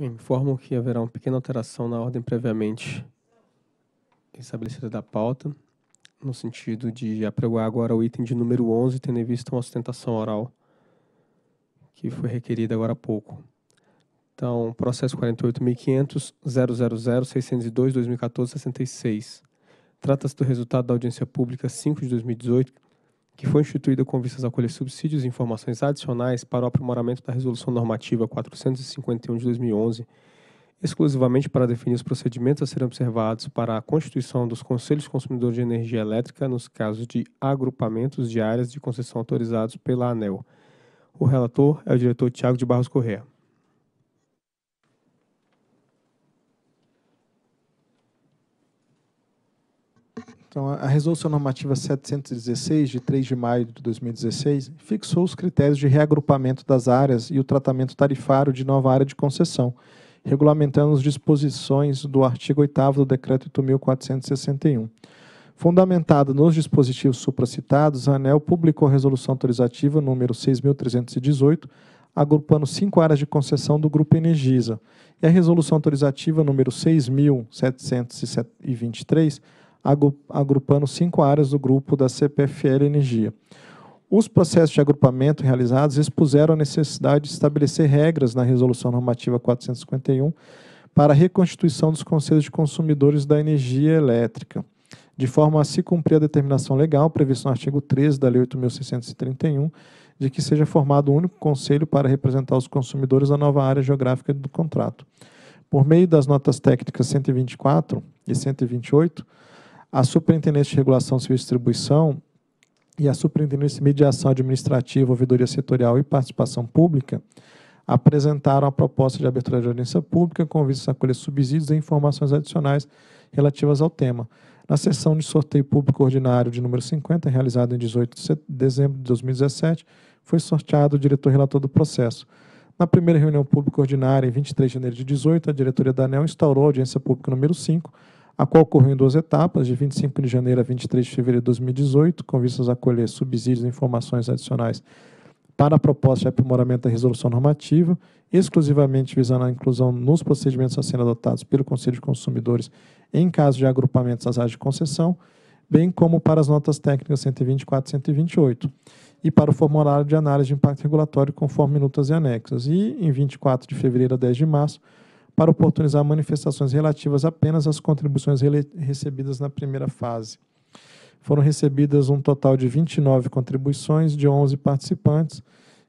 Informo que haverá uma pequena alteração na ordem previamente estabelecida da pauta, no sentido de apregoar agora o item de número 11, tendo em vista uma sustentação oral que foi requerida agora há pouco. Então, processo 48.500.000.602.2014.66. Trata-se do resultado da audiência pública 5 de 2018, que foi instituída com vistas a colher subsídios e informações adicionais para o aprimoramento da Resolução Normativa 451 de 2011, exclusivamente para definir os procedimentos a serem observados para a constituição dos Conselhos Consumidores de Energia Elétrica nos casos de agrupamentos de áreas de concessão autorizados pela ANEL. O relator é o diretor Tiago de Barros Correa. Então, a Resolução Normativa 716, de 3 de maio de 2016, fixou os critérios de reagrupamento das áreas e o tratamento tarifário de nova área de concessão, regulamentando as disposições do artigo 8 do Decreto 8.461. Fundamentada nos dispositivos supracitados, a ANEL publicou a Resolução Autorizativa número 6.318, agrupando cinco áreas de concessão do Grupo Energisa, e a Resolução Autorizativa número 6.723, agrupando cinco áreas do grupo da CPFL Energia. Os processos de agrupamento realizados expuseram a necessidade de estabelecer regras na Resolução Normativa 451 para a reconstituição dos conselhos de consumidores da energia elétrica, de forma a se cumprir a determinação legal prevista no artigo 13 da Lei 8.631, de que seja formado um único conselho para representar os consumidores da nova área geográfica do contrato. Por meio das notas técnicas 124 e 128, a Superintendência de Regulação do de Distribuição e a Superintendência de Mediação Administrativa, Ouvidoria Setorial e Participação Pública apresentaram a proposta de abertura de audiência pública com vistas a acolher subsídios e informações adicionais relativas ao tema. Na sessão de sorteio público ordinário de número 50, realizada em 18 de dezembro de 2017, foi sorteado o diretor relator do processo. Na primeira reunião pública ordinária, em 23 de janeiro de 2018, a diretoria da ANEL instaurou a audiência pública número 5, a qual ocorreu em duas etapas, de 25 de janeiro a 23 de fevereiro de 2018, com vistas a colher subsídios e informações adicionais para a proposta de aprimoramento da resolução normativa, exclusivamente visando a inclusão nos procedimentos a serem adotados pelo Conselho de Consumidores em caso de agrupamentos às áreas de concessão, bem como para as notas técnicas 124 e 128, e para o formulário de análise de impacto regulatório conforme minutas e anexos. E, em 24 de fevereiro a 10 de março, para oportunizar manifestações relativas apenas às contribuições recebidas na primeira fase. Foram recebidas um total de 29 contribuições de 11 participantes,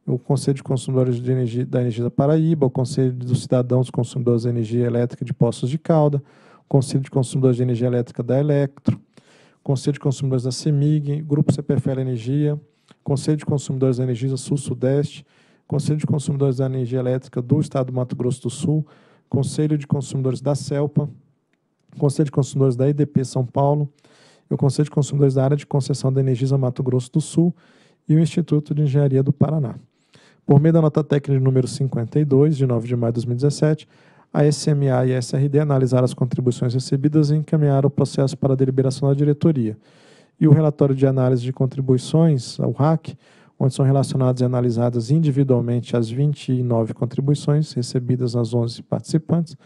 o Conselho de Consumidores de Energia, da Energia da Paraíba, o Conselho dos Cidadãos Consumidores de Energia Elétrica de Poços de Calda, o Conselho de Consumidores de Energia Elétrica da Electro, o Conselho de Consumidores da CEMIG, Grupo CPFL Energia, Conselho de Consumidores da Energia Sul-Sudeste, Conselho de Consumidores da Energia Elétrica do Estado do Mato Grosso do Sul, Conselho de Consumidores da CELPA, Conselho de Consumidores da EDP São Paulo, o Conselho de Consumidores da Área de Concessão da Energisa Mato Grosso do Sul e o Instituto de Engenharia do Paraná. Por meio da nota técnica número 52, de 9 de maio de 2017, a SMA e a SRD analisaram as contribuições recebidas e encaminharam o processo para a deliberação da diretoria. E o relatório de análise de contribuições, o RAC, onde são relacionadas e analisadas individualmente as 29 contribuições recebidas nas 11 participantes,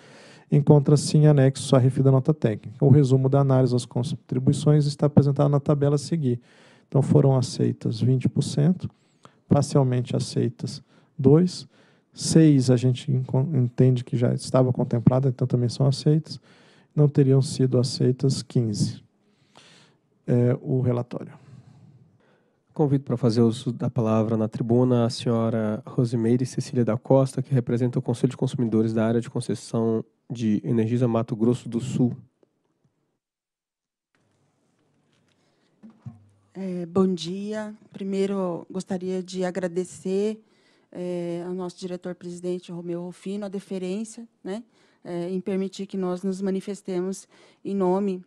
encontra-se em anexo a refida nota técnica. O resumo da análise das contribuições está apresentado na tabela a seguir. Então, foram aceitas 20%, parcialmente aceitas 2%, 6 a gente entende que já estava contemplada, então também são aceitas, não teriam sido aceitas 15. É, o relatório. Convido para fazer uso da palavra na tribuna a senhora Rosimeire Cecília da Costa, que representa o Conselho de Consumidores da área de concessão de Energisa Mato Grosso do Sul. É, bom dia. Primeiro, gostaria de agradecer é, ao nosso diretor-presidente Romeu Rufino a deferência né, é, em permitir que nós nos manifestemos em nome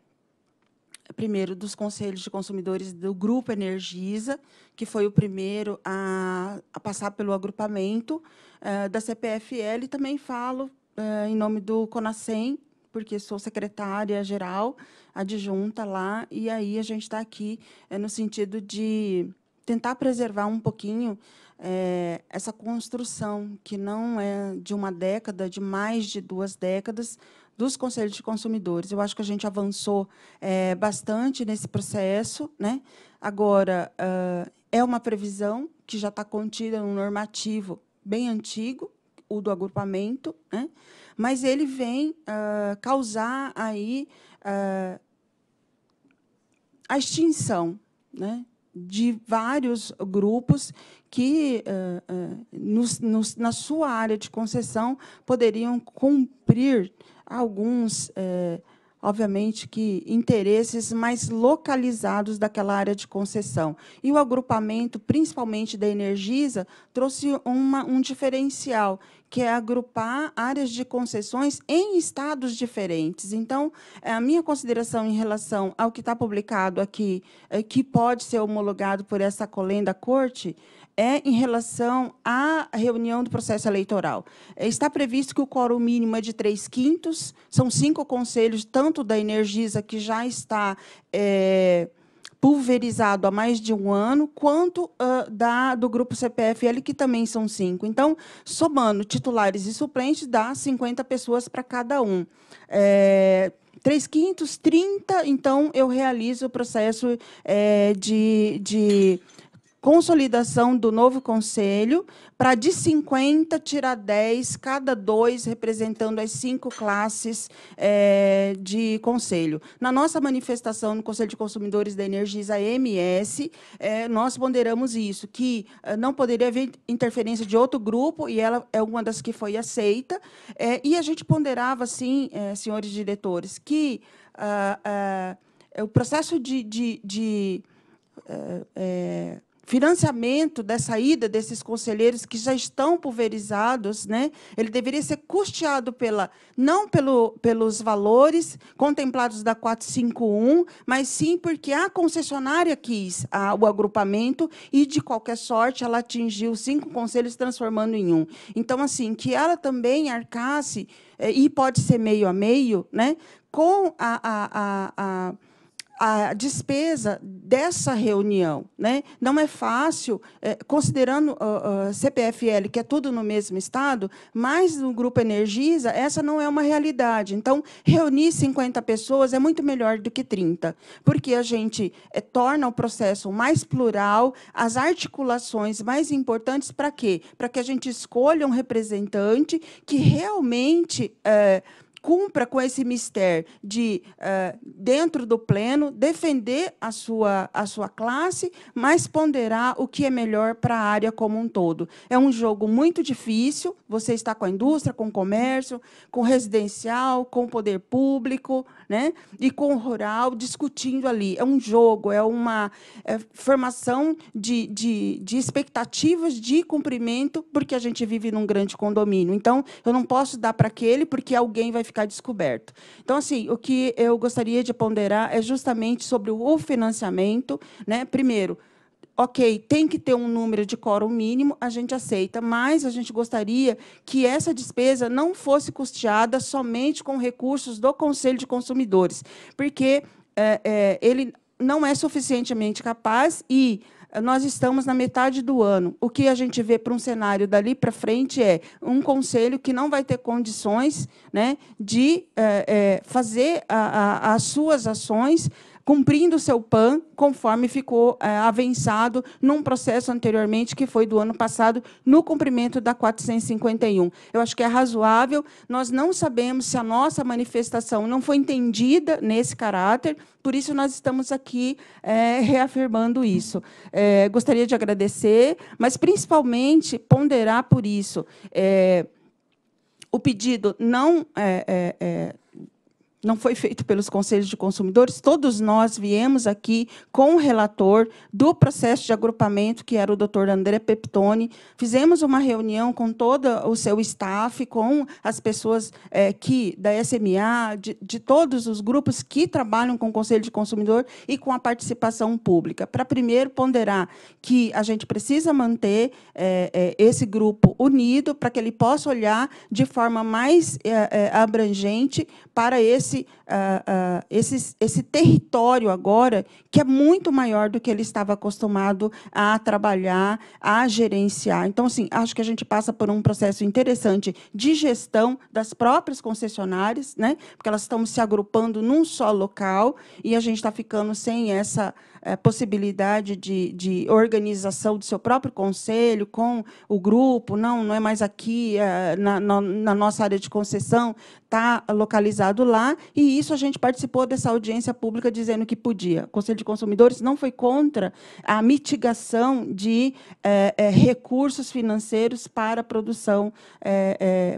primeiro dos conselhos de consumidores do Grupo Energisa, que foi o primeiro a, a passar pelo agrupamento uh, da CPFL, também falo uh, em nome do CONASEM, porque sou secretária-geral adjunta lá, e aí a gente está aqui eh, no sentido de tentar preservar um pouquinho é, essa construção, que não é de uma década, de mais de duas décadas, dos conselhos de consumidores. Eu acho que a gente avançou é, bastante nesse processo. Né? Agora, uh, é uma previsão que já está contida no normativo bem antigo, o do agrupamento, né? mas ele vem uh, causar aí uh, a extinção né? de vários grupos que, eh, eh, nos, nos, na sua área de concessão, poderiam cumprir alguns, eh, obviamente, que interesses mais localizados daquela área de concessão. E o agrupamento, principalmente da Energisa, trouxe uma, um diferencial, que é agrupar áreas de concessões em estados diferentes. Então, é, a minha consideração em relação ao que está publicado aqui, é, que pode ser homologado por essa colenda corte, é em relação à reunião do processo eleitoral. É, está previsto que o quórum mínimo é de três quintos, são cinco conselhos, tanto da Energisa, que já está... É, pulverizado há mais de um ano, quanto uh, da, do grupo CPFL, que também são cinco. Então, somando titulares e suplentes, dá 50 pessoas para cada um. É, quintos, 30, então eu realizo o processo é, de, de consolidação do novo conselho, para de 50 tirar 10, cada dois representando as cinco classes é, de conselho. Na nossa manifestação no Conselho de Consumidores da Energisa MS, é, eh, nós ponderamos isso, que eh, não poderia haver interferência de outro grupo, e ela é uma das que foi aceita, é, e a gente ponderava, sim, senhores diretores, que ah, ah, o processo de, de, de é, financiamento da saída desses conselheiros que já estão pulverizados, né? Ele deveria ser custeado pela não pelo, pelos valores contemplados da 451, mas sim porque a concessionária quis a, o agrupamento e de qualquer sorte ela atingiu cinco conselhos transformando em um. Então assim, que ela também arcasse eh, e pode ser meio a meio, né? Com a, a, a, a a despesa dessa reunião. Né? Não é fácil, é, considerando uh, uh, CPFL, que é tudo no mesmo estado, mas no Grupo Energisa, essa não é uma realidade. Então, reunir 50 pessoas é muito melhor do que 30, porque a gente é, torna o processo mais plural, as articulações mais importantes para quê? Para que a gente escolha um representante que realmente... É, cumpra com esse mistério de, eh, dentro do pleno, defender a sua, a sua classe, mas ponderar o que é melhor para a área como um todo. É um jogo muito difícil, você está com a indústria, com o comércio, com o residencial, com o poder público, né? e com o rural discutindo ali. É um jogo, é uma é, formação de, de, de expectativas de cumprimento, porque a gente vive num grande condomínio. Então, eu não posso dar para aquele porque alguém vai ficar descoberto. Então, assim, o que eu gostaria de ponderar é justamente sobre o financiamento. Né? Primeiro, ok, tem que ter um número de quórum mínimo, a gente aceita, mas a gente gostaria que essa despesa não fosse custeada somente com recursos do Conselho de Consumidores, porque é, é, ele não é suficientemente capaz e é, nós estamos na metade do ano. O que a gente vê para um cenário dali para frente é um conselho que não vai ter condições né, de é, é fazer a, a, as suas ações cumprindo seu PAN, conforme ficou é, avançado num processo anteriormente, que foi do ano passado, no cumprimento da 451. Eu acho que é razoável. Nós não sabemos se a nossa manifestação não foi entendida nesse caráter, por isso nós estamos aqui é, reafirmando isso. É, gostaria de agradecer, mas principalmente ponderar por isso. É, o pedido não é, é, não foi feito pelos conselhos de consumidores, todos nós viemos aqui com o relator do processo de agrupamento, que era o doutor André Peptoni, fizemos uma reunião com todo o seu staff, com as pessoas é, que da SMA, de, de todos os grupos que trabalham com o conselho de consumidor e com a participação pública, para primeiro ponderar que a gente precisa manter é, é, esse grupo unido para que ele possa olhar de forma mais é, é, abrangente para esse esse, uh, uh, esse, esse território agora que é muito maior do que ele estava acostumado a trabalhar, a gerenciar. Então, assim, acho que a gente passa por um processo interessante de gestão das próprias concessionárias, né? porque elas estão se agrupando num só local e a gente está ficando sem essa é, possibilidade de, de, organização do seu próprio conselho com o grupo, não, não é mais aqui é, na, na, na, nossa área de concessão, está localizado lá, e isso a gente participou dessa audiência pública dizendo que podia. O Conselho de Consumidores não foi contra a mitigação de é, é recursos financeiros para a produção,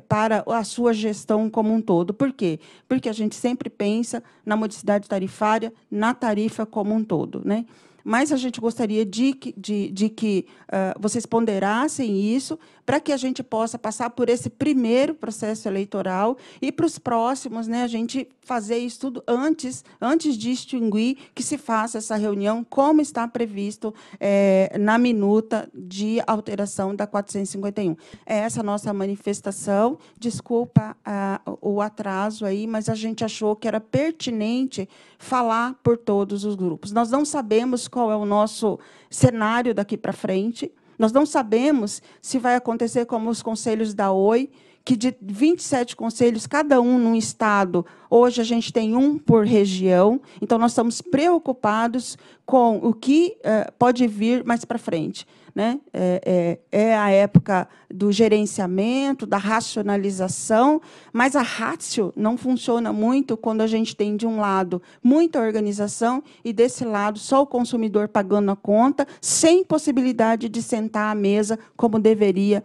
para a sua gestão como um todo. Por quê? Porque a gente sempre pensa na modicidade tarifária, na tarifa como um todo. Né? Né? Mas a gente gostaria de que, de, de que uh, vocês ponderassem isso, para que a gente possa passar por esse primeiro processo eleitoral e para os próximos, né, a gente fazer isso tudo antes, antes de extinguir que se faça essa reunião, como está previsto é, na minuta de alteração da 451. É essa nossa manifestação. Desculpa a, o atraso aí, mas a gente achou que era pertinente falar por todos os grupos. Nós não sabemos qual é o nosso cenário daqui para frente. Nós não sabemos se vai acontecer como os conselhos da OI, que de 27 conselhos, cada um num estado, hoje a gente tem um por região, então nós estamos preocupados com o que eh, pode vir mais para frente. Né? É, é, é, a época do gerenciamento, da racionalização, mas a rácio não funciona muito quando a gente tem, de um lado, muita organização e, desse lado, só o consumidor pagando a conta, sem possibilidade de sentar à mesa como deveria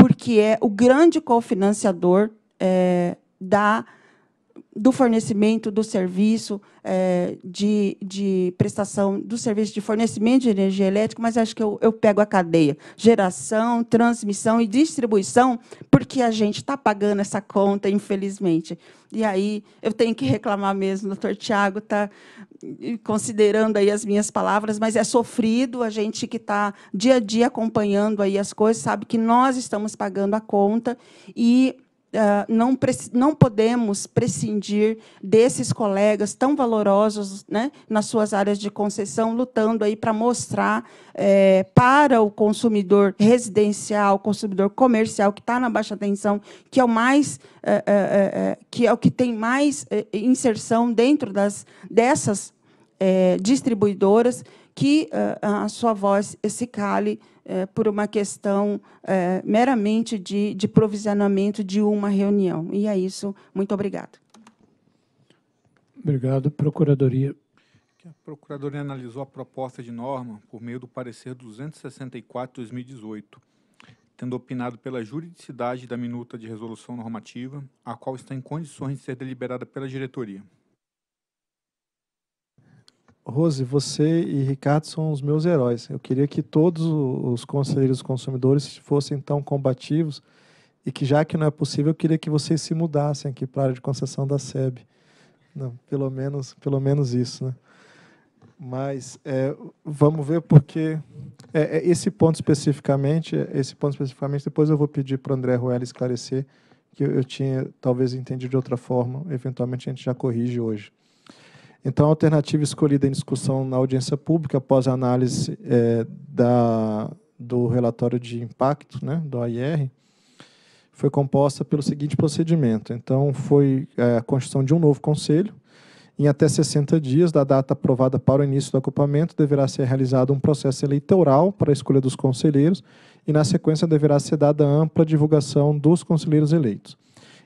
porque é o grande cofinanciador é, da do fornecimento do serviço é, de, de prestação do serviço de fornecimento de energia elétrica, mas acho que eu, eu pego a cadeia. Geração, transmissão e distribuição, porque a gente está pagando essa conta, infelizmente. E aí eu tenho que reclamar mesmo, o doutor Tiago está considerando aí as minhas palavras, mas é sofrido, a gente que está dia a dia acompanhando aí as coisas, sabe que nós estamos pagando a conta e ah, não, não podemos prescindir desses colegas tão valorosos né, nas suas áreas de concessão, lutando aí para mostrar é, para o consumidor residencial, consumidor comercial que está na baixa tensão, que é o mais é, é, que é o que tem mais inserção dentro das dessas distribuidoras, que ah, a sua voz se cale é, por uma questão é, meramente de, de provisionamento de uma reunião. E é isso. Muito obrigado. Obrigado. Procuradoria. A Procuradoria analisou a proposta de norma por meio do parecer 264-2018, tendo opinado pela juridicidade da minuta de resolução normativa, a qual está em condições de ser deliberada pela diretoria. Rose, você e Ricardo são os meus heróis. Eu queria que todos os conselheiros consumidores fossem tão combativos e que, já que não é possível, eu queria que vocês se mudassem aqui para a área de concessão da SEB. Não, pelo menos, pelo menos isso, né? Mas é, vamos ver porque é, é, esse ponto especificamente, esse ponto especificamente, depois eu vou pedir para o André Ruela esclarecer que eu, eu tinha talvez entendido de outra forma. Eventualmente a gente já corrige hoje. Então, a alternativa escolhida em discussão na audiência pública, após a análise é, da, do relatório de impacto, né, do AIR, foi composta pelo seguinte procedimento. Então, foi é, a construção de um novo conselho. Em até 60 dias da data aprovada para o início do ocupamento, deverá ser realizado um processo eleitoral para a escolha dos conselheiros e, na sequência, deverá ser dada ampla divulgação dos conselheiros eleitos.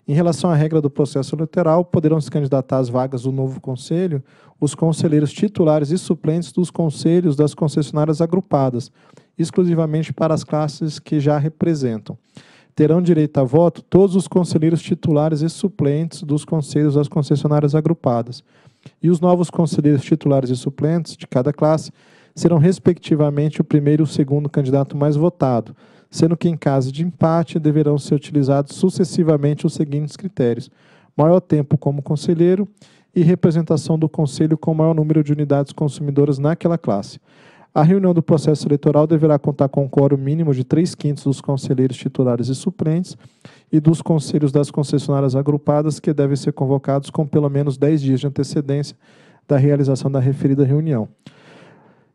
Em relação à regra do processo eleitoral, poderão se candidatar às vagas do novo conselho os conselheiros titulares e suplentes dos conselhos das concessionárias agrupadas, exclusivamente para as classes que já representam. Terão direito a voto todos os conselheiros titulares e suplentes dos conselhos das concessionárias agrupadas. E os novos conselheiros titulares e suplentes de cada classe serão, respectivamente, o primeiro e o segundo candidato mais votado sendo que em caso de empate deverão ser utilizados sucessivamente os seguintes critérios: maior tempo como conselheiro e representação do conselho com maior número de unidades consumidoras naquela classe. A reunião do processo eleitoral deverá contar com um quórum mínimo de 3 quintos dos conselheiros titulares e suplentes e dos conselhos das concessionárias agrupadas, que devem ser convocados com pelo menos 10 dias de antecedência da realização da referida reunião.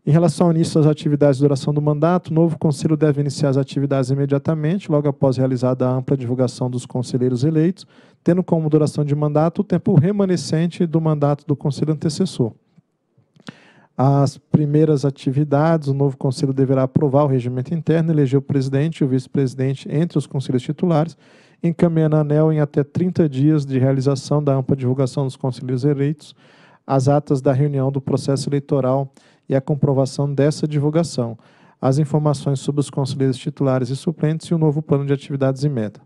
Em relação ao início das atividades e duração do mandato, o novo conselho deve iniciar as atividades imediatamente, logo após realizada a ampla divulgação dos conselheiros eleitos, tendo como duração de mandato o tempo remanescente do mandato do conselho antecessor. As primeiras atividades, o novo conselho deverá aprovar o regimento interno, eleger o presidente e o vice-presidente entre os conselhos titulares, encaminhando a ANEL em até 30 dias de realização da ampla divulgação dos conselheiros eleitos, as atas da reunião do processo eleitoral e a comprovação dessa divulgação, as informações sobre os conselheiros titulares e suplentes e o novo plano de atividades e meta.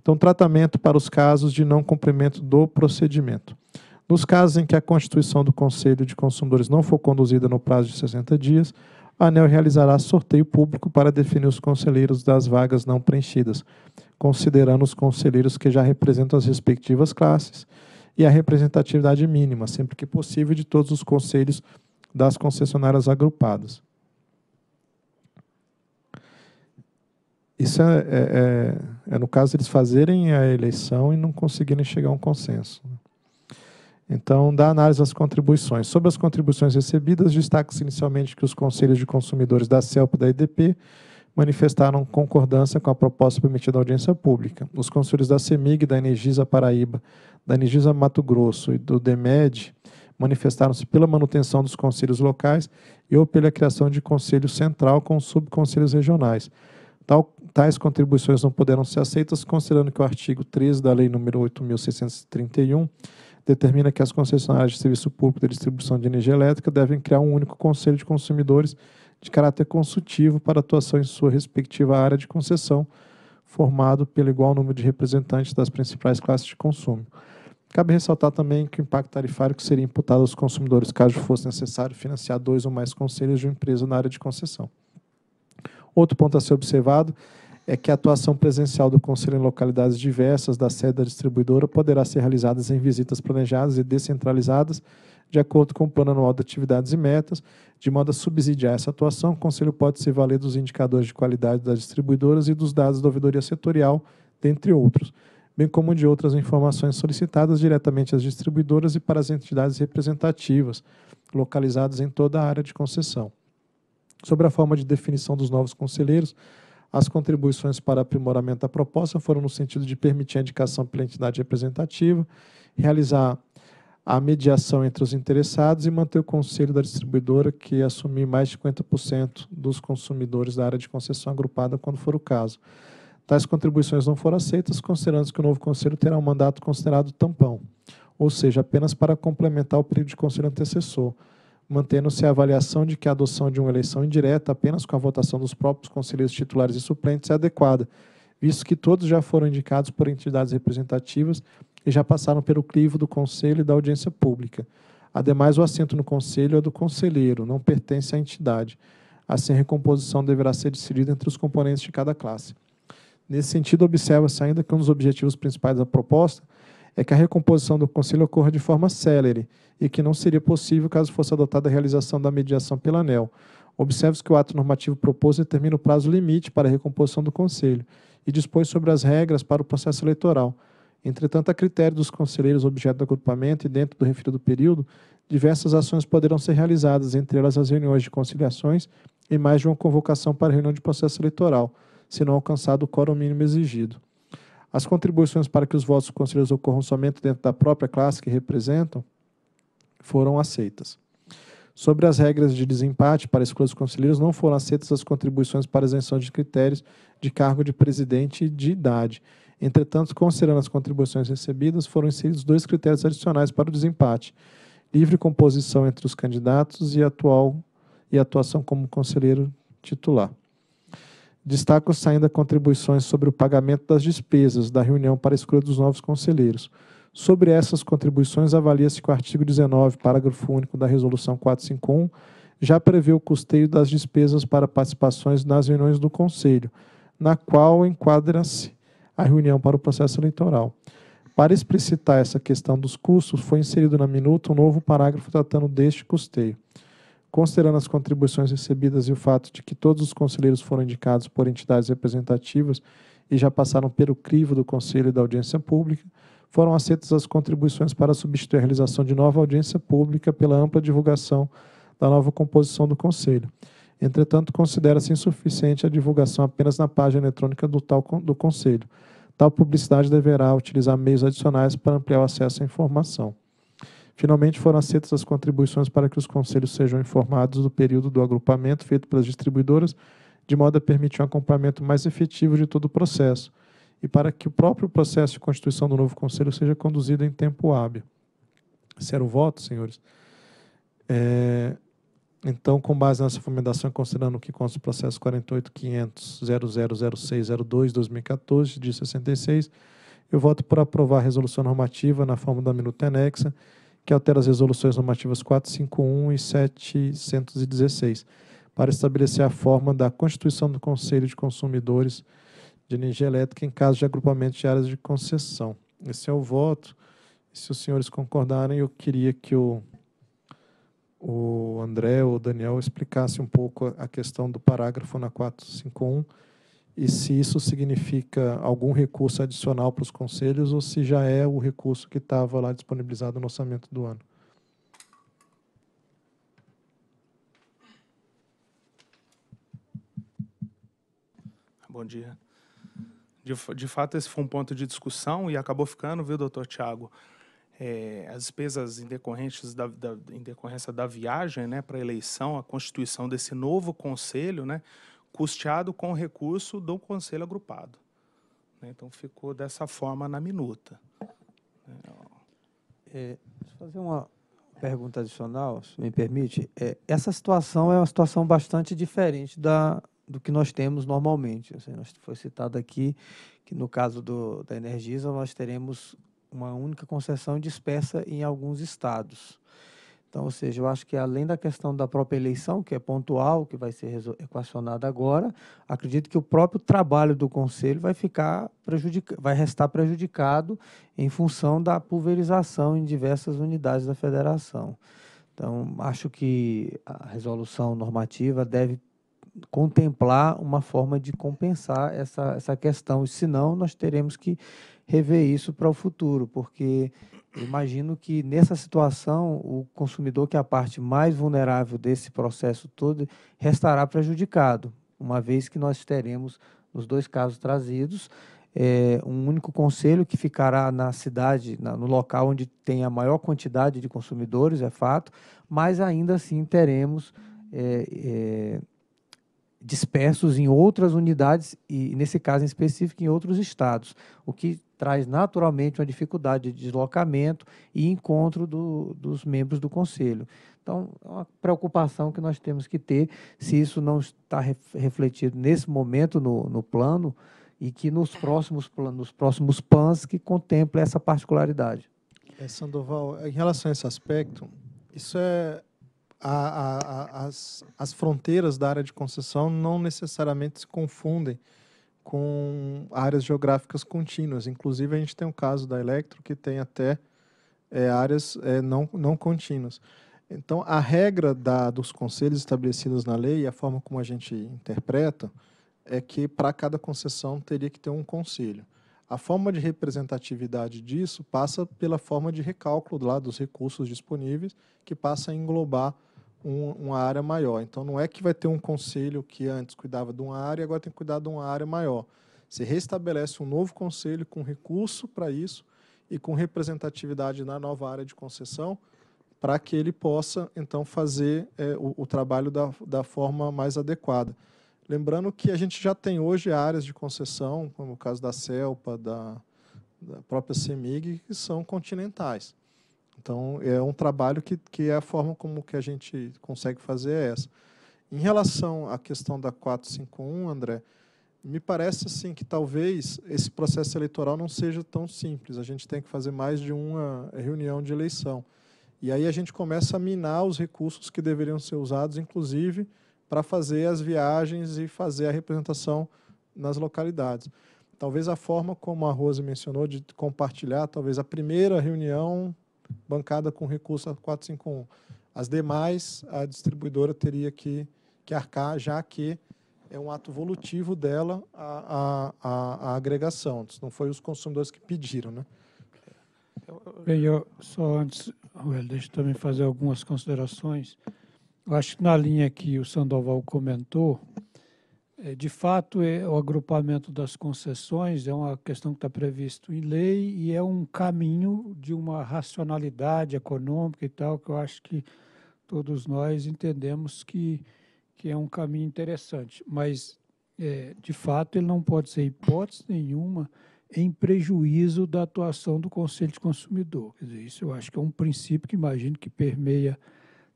Então, tratamento para os casos de não cumprimento do procedimento. Nos casos em que a constituição do Conselho de Consumidores não for conduzida no prazo de 60 dias, a ANEL realizará sorteio público para definir os conselheiros das vagas não preenchidas, considerando os conselheiros que já representam as respectivas classes e a representatividade mínima, sempre que possível, de todos os conselhos das concessionárias agrupadas. Isso é, é, é, é, no caso eles fazerem a eleição e não conseguirem chegar a um consenso. Então, da análise das contribuições. Sobre as contribuições recebidas, destaca-se inicialmente que os conselhos de consumidores da CELP e da IDP manifestaram concordância com a proposta permitida à audiência pública. Os conselhos da CEMIG, da Energisa Paraíba, da Energisa Mato Grosso e do DEMED manifestaram-se pela manutenção dos conselhos locais e ou pela criação de conselho central com subconselhos regionais. Tal, tais contribuições não poderão ser aceitas, considerando que o artigo 13 da Lei nº 8.631 determina que as concessionárias de serviço público de distribuição de energia elétrica devem criar um único conselho de consumidores de caráter consultivo para atuação em sua respectiva área de concessão, formado pelo igual número de representantes das principais classes de consumo. Cabe ressaltar também que o impacto tarifário que seria imputado aos consumidores caso fosse necessário financiar dois ou mais conselhos de uma empresa na área de concessão. Outro ponto a ser observado é que a atuação presencial do conselho em localidades diversas da sede da distribuidora poderá ser realizada em visitas planejadas e descentralizadas, de acordo com o plano anual de atividades e metas, de modo a subsidiar essa atuação, o conselho pode se valer dos indicadores de qualidade das distribuidoras e dos dados da ouvidoria setorial, dentre outros bem como de outras informações solicitadas diretamente às distribuidoras e para as entidades representativas localizadas em toda a área de concessão. Sobre a forma de definição dos novos conselheiros, as contribuições para aprimoramento da proposta foram no sentido de permitir a indicação pela entidade representativa, realizar a mediação entre os interessados e manter o conselho da distribuidora que assumir mais de 50% dos consumidores da área de concessão agrupada, quando for o caso tais contribuições não foram aceitas, considerando que o novo conselho terá um mandato considerado tampão, ou seja, apenas para complementar o período de conselho antecessor, mantendo-se a avaliação de que a adoção de uma eleição indireta apenas com a votação dos próprios conselheiros titulares e suplentes é adequada, visto que todos já foram indicados por entidades representativas e já passaram pelo clivo do conselho e da audiência pública. Ademais, o assento no conselho é do conselheiro, não pertence à entidade. Assim, a recomposição deverá ser decidida entre os componentes de cada classe. Nesse sentido, observa-se ainda que um dos objetivos principais da proposta é que a recomposição do Conselho ocorra de forma célere e que não seria possível caso fosse adotada a realização da mediação pela ANEL. Observe-se que o ato normativo proposto determina o prazo limite para a recomposição do Conselho e dispõe sobre as regras para o processo eleitoral. Entretanto, a critério dos conselheiros objeto do agrupamento e dentro do referido período, diversas ações poderão ser realizadas, entre elas as reuniões de conciliações e mais de uma convocação para reunião de processo eleitoral se não alcançado o quórum mínimo exigido. As contribuições para que os votos dos conselheiros ocorram somente dentro da própria classe que representam foram aceitas. Sobre as regras de desempate para escolha dos conselheiros, não foram aceitas as contribuições para isenção de critérios de cargo de presidente e de idade. Entretanto, considerando as contribuições recebidas, foram inseridos dois critérios adicionais para o desempate: livre composição entre os candidatos e, atual, e atuação como conselheiro titular. Destacam ainda contribuições sobre o pagamento das despesas da reunião para a escolha dos novos conselheiros. Sobre essas contribuições, avalia-se que o artigo 19, parágrafo único da Resolução 451, já prevê o custeio das despesas para participações nas reuniões do Conselho, na qual enquadra-se a reunião para o processo eleitoral. Para explicitar essa questão dos custos, foi inserido na minuta um novo parágrafo tratando deste custeio considerando as contribuições recebidas e o fato de que todos os conselheiros foram indicados por entidades representativas e já passaram pelo crivo do Conselho e da Audiência Pública, foram aceitas as contribuições para substituir a realização de nova audiência pública pela ampla divulgação da nova composição do Conselho. Entretanto, considera-se insuficiente a divulgação apenas na página eletrônica do, tal, do Conselho. Tal publicidade deverá utilizar meios adicionais para ampliar o acesso à informação. Finalmente, foram aceitas as contribuições para que os conselhos sejam informados do período do agrupamento feito pelas distribuidoras, de modo a permitir um acompanhamento mais efetivo de todo o processo e para que o próprio processo de constituição do novo conselho seja conduzido em tempo hábil. Esse era o voto, senhores. É, então, com base nessa recomendação, considerando o que consta do processo 48.500.000602-2014, de 66, eu voto por aprovar a resolução normativa na forma da minuta anexa, que altera as resoluções normativas 451 e 716, para estabelecer a forma da constituição do Conselho de Consumidores de Energia Elétrica em caso de agrupamento de áreas de concessão. Esse é o voto. Se os senhores concordarem, eu queria que o, o André ou o Daniel explicasse um pouco a questão do parágrafo na 451 e se isso significa algum recurso adicional para os conselhos ou se já é o recurso que estava lá disponibilizado no orçamento do ano. Bom dia. De, de fato, esse foi um ponto de discussão e acabou ficando, viu, doutor Tiago? É, as despesas em, decorrentes da, da, em decorrência da viagem né, para a eleição, a constituição desse novo conselho, né, custeado com recurso do conselho agrupado. Né? Então ficou dessa forma na minuta. É, deixa eu fazer uma pergunta adicional, se me permite. É, essa situação é uma situação bastante diferente da, do que nós temos normalmente. Assim, foi citado aqui que no caso do, da Energisa nós teremos uma única concessão dispersa em alguns estados. Então, ou seja, eu acho que além da questão da própria eleição, que é pontual, que vai ser equacionada agora, acredito que o próprio trabalho do Conselho vai ficar prejudicado, vai restar prejudicado em função da pulverização em diversas unidades da federação. Então, acho que a resolução normativa deve contemplar uma forma de compensar essa, essa questão, senão nós teremos que rever isso para o futuro, porque imagino que nessa situação o consumidor, que é a parte mais vulnerável desse processo todo, restará prejudicado, uma vez que nós teremos, nos dois casos trazidos, é, um único conselho que ficará na cidade, na, no local onde tem a maior quantidade de consumidores, é fato, mas ainda assim teremos. É, é, dispersos em outras unidades e, nesse caso em específico, em outros estados, o que traz naturalmente uma dificuldade de deslocamento e encontro do, dos membros do conselho. Então, é uma preocupação que nós temos que ter se isso não está refletido nesse momento no, no plano e que nos é. próximos planos, próximos PANs que contempla essa particularidade. É, Sandoval, em relação a esse aspecto, isso é a, a, as, as fronteiras da área de concessão não necessariamente se confundem com áreas geográficas contínuas. Inclusive, a gente tem o um caso da Electro, que tem até é, áreas é, não, não contínuas. Então, a regra da, dos conselhos estabelecidos na lei e a forma como a gente interpreta é que para cada concessão teria que ter um conselho. A forma de representatividade disso passa pela forma de recálculo lá dos recursos disponíveis, que passa a englobar um, uma área maior. Então, não é que vai ter um conselho que antes cuidava de uma área e agora tem que cuidar de uma área maior. Você restabelece um novo conselho com recurso para isso e com representatividade na nova área de concessão para que ele possa, então, fazer é, o, o, trabalho da, da forma mais adequada. Lembrando que a gente já tem hoje áreas de concessão, como o caso da CELPA, da, da própria CEMIG, que são continentais. Então, é um trabalho que, que é a forma como que a gente consegue fazer é essa. Em relação à questão da 451, André, me parece assim que talvez esse processo eleitoral não seja tão simples. A gente tem que fazer mais de uma reunião de eleição. E aí a gente começa a minar os recursos que deveriam ser usados, inclusive para fazer as viagens e fazer a representação nas localidades. Talvez a forma como a Rose mencionou de compartilhar, talvez a primeira reunião bancada com recurso a 451. As demais, a distribuidora teria que, que arcar, já que é um ato volutivo dela a, a, a, a agregação. Não foi os consumidores que pediram, né? Bem, eu só antes, Ruel, deixa eu também fazer algumas considerações. Eu acho que na linha que o Sandoval comentou, é, de fato, é, o agrupamento das concessões é uma questão que está previsto em lei e é um caminho de uma racionalidade econômica e tal, que eu acho que todos nós entendemos que, que é um caminho interessante. Mas, é, de fato, ele não pode ser hipótese nenhuma em prejuízo da atuação do Conselho de Consumidor. Quer dizer, isso eu acho que é um princípio que imagino que permeia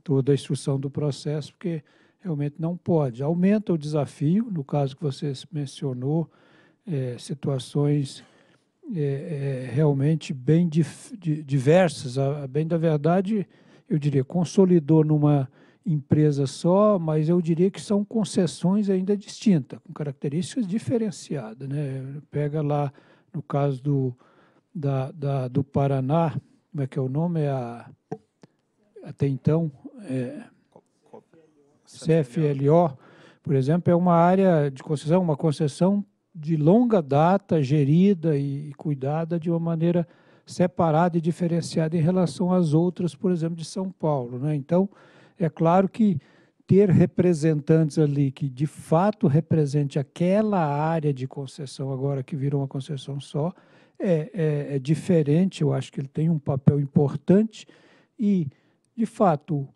toda a instrução do processo, porque realmente não pode. Aumenta o desafio, no caso que você mencionou, é, situações é, é, realmente bem dif, diversas. A, a, bem da verdade, eu diria, consolidou numa empresa só, mas eu diria que são concessões ainda distintas, com características diferenciadas. Né? Pega lá, no caso do, da, da do Paraná, como é que é o nome? É a, até então... É, é CFLO, por exemplo, é uma área de concessão, uma concessão de longa data, gerida e cuidada de uma maneira separada e diferenciada em relação às outras, por exemplo, de São Paulo. Né? Então, é claro que ter representantes ali que de fato represente aquela área de concessão, agora que virou uma concessão só, é, é, é diferente. Eu acho que ele tem um papel importante e, de fato,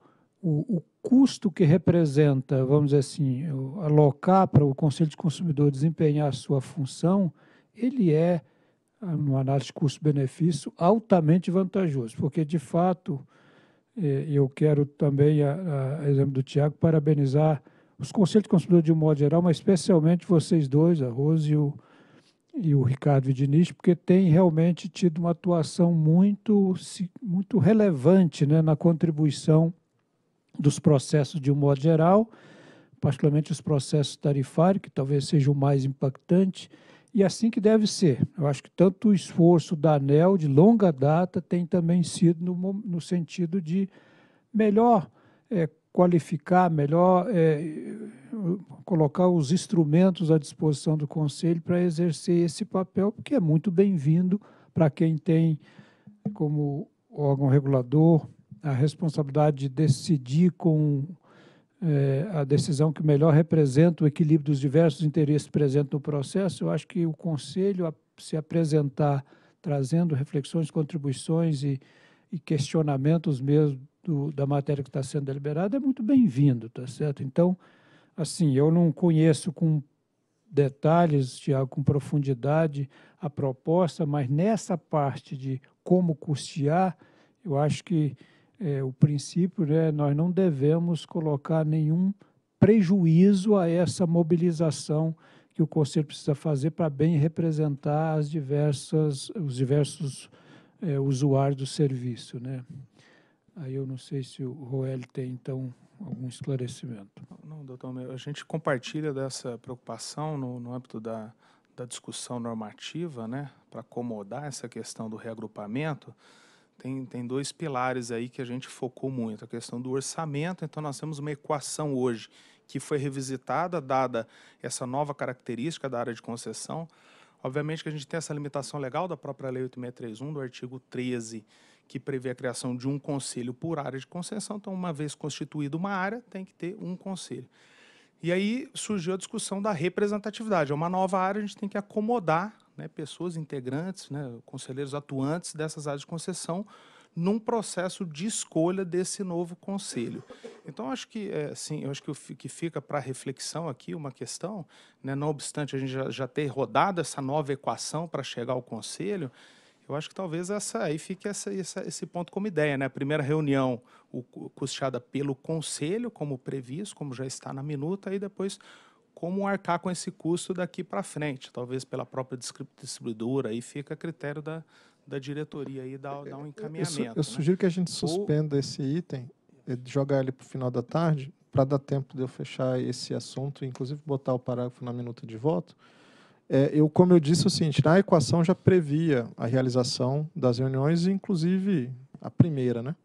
o, o custo que representa, vamos dizer assim, alocar para o Conselho de Consumidor desempenhar sua função, ele é, numa análise custo-benefício, altamente vantajoso, porque, de fato, é, eu quero também, a, a exemplo do Tiago, parabenizar os conselhos de consumidor de um modo geral, mas especialmente vocês dois, a Rose e o, e o Ricardo Vidinich, porque têm realmente tido uma atuação muito, muito relevante né, na contribuição dos processos de um modo geral, particularmente os processos tarifários, que talvez seja o mais impactante, e assim que deve ser. Eu acho que tanto o esforço da ANEL de longa data tem também sido no, no sentido de melhor é, qualificar, melhor é, colocar os instrumentos à disposição do Conselho para exercer esse papel, porque é muito bem-vindo para quem tem como órgão regulador a responsabilidade de decidir com é, a decisão que melhor representa o equilíbrio dos diversos interesses presentes no processo, eu acho que o Conselho a se apresentar trazendo reflexões, contribuições e, e questionamentos mesmo do, da matéria que está sendo deliberada é muito bem-vindo, tá certo? Então, assim, eu não conheço com detalhes, Tiago, com profundidade a proposta, mas nessa parte de como custear, eu acho que é, o princípio, né, nós não devemos colocar nenhum prejuízo a essa mobilização que o Conselho precisa fazer para bem representar as diversas, os diversos é, usuários do serviço. Né? Aí eu não sei se o Roel tem, então, algum esclarecimento. Não, doutor, a gente compartilha dessa preocupação no, no âmbito da, da discussão normativa, né, para acomodar essa questão do reagrupamento, tem, tem dois pilares aí que a gente focou muito. A questão do orçamento, então nós temos uma equação hoje que foi revisitada, dada essa nova característica da área de concessão. Obviamente que a gente tem essa limitação legal da própria Lei 8631, do artigo 13, que prevê a criação de um conselho por área de concessão. Então, uma vez constituída uma área, tem que ter um conselho. E aí surgiu a discussão da representatividade. É uma nova área, a gente tem que acomodar né, pessoas integrantes, né, conselheiros atuantes dessas áreas de concessão, num processo de escolha desse novo conselho. Então acho que é, sim, eu acho que, que fica para reflexão aqui uma questão, né, não obstante a gente já, já ter rodado essa nova equação para chegar ao conselho, eu acho que talvez essa aí fique essa, essa, esse ponto como ideia, né? A primeira reunião o, custeada pelo conselho, como previsto, como já está na minuta, e depois como arcar com esse custo daqui para frente, talvez pela própria distribuidora, aí fica a critério da, da diretoria aí dar, dar um encaminhamento. Eu, eu né? sugiro que a gente suspenda Ou... esse item, eh, jogar ele para o final da tarde, para dar tempo de eu fechar esse assunto, inclusive botar o parágrafo na minuta de voto. É, eu, como eu disse, é o seguinte, na equação já previa a realização das reuniões, inclusive a primeira, né?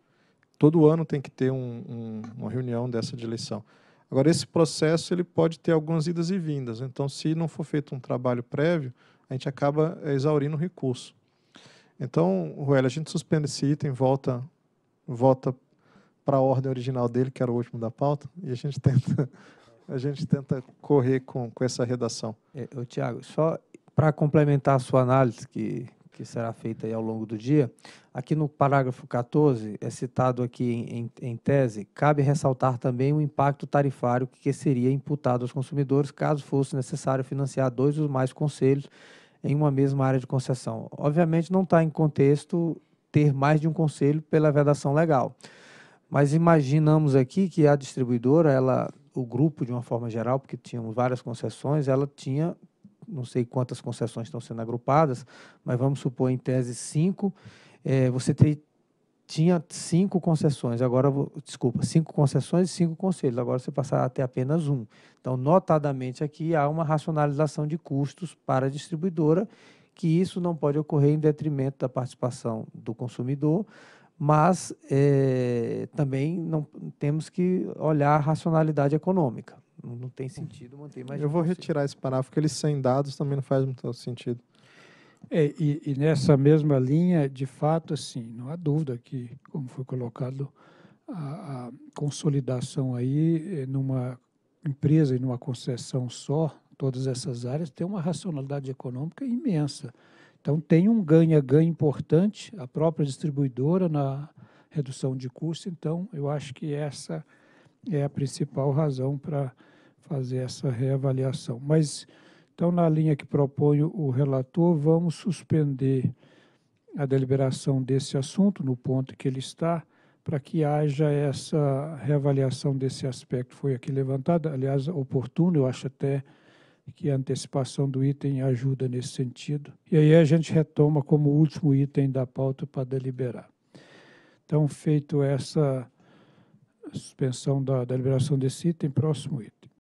Todo ano tem que ter um, um, uma reunião dessa de eleição. Agora, esse processo ele pode ter algumas idas e vindas. Então, se não for feito um trabalho prévio, a gente acaba eh, exaurindo o recurso. Então, Ruel, a gente suspende esse item, volta, volta para a ordem original dele, que era o último da pauta, e a gente tenta, a gente tenta correr com, com essa redação. É, Tiago, só para complementar a sua análise, que que será feita ao longo do dia, aqui no parágrafo 14, é citado aqui em, em, em tese, cabe ressaltar também o impacto tarifário que seria imputado aos consumidores caso fosse necessário financiar dois ou mais conselhos em uma mesma área de concessão. Obviamente não está em contexto ter mais de um conselho pela vedação legal. Mas imaginamos aqui que a distribuidora, ela, o grupo de uma forma geral, porque tínhamos várias concessões, ela tinha não sei quantas concessões estão sendo agrupadas, mas vamos supor em tese cinco, é, você te, tinha cinco concessões, agora, desculpa, cinco concessões e cinco conselhos, agora você passará a ter apenas um. Então, notadamente aqui há uma racionalização de custos para a distribuidora, que isso não pode ocorrer em detrimento da participação do consumidor, mas é, também não temos que olhar a racionalidade econômica. Não, tem sentido manter mais. Eu vou assim. retirar esse parágrafo, porque ele sem dados também não faz muito sentido. É, e, e, nessa mesma linha, de fato, assim, não há dúvida que, como foi colocado, a, a consolidação aí eh, numa empresa e numa concessão só, todas essas áreas, tem uma racionalidade econômica imensa. Então, tem um ganha-ganha importante, a própria distribuidora na redução de custo. Então, eu acho que essa é a principal razão para fazer essa reavaliação. Mas, então, na linha que propõe o relator, vamos suspender a deliberação desse assunto, no ponto que ele está, para que haja essa reavaliação desse aspecto. Foi aqui levantada, aliás, oportuno, eu acho até e que a antecipação do item ajuda nesse sentido. E aí a gente retoma como último item da pauta para deliberar. Então, feito essa suspensão da, deliberação desse item, próximo item.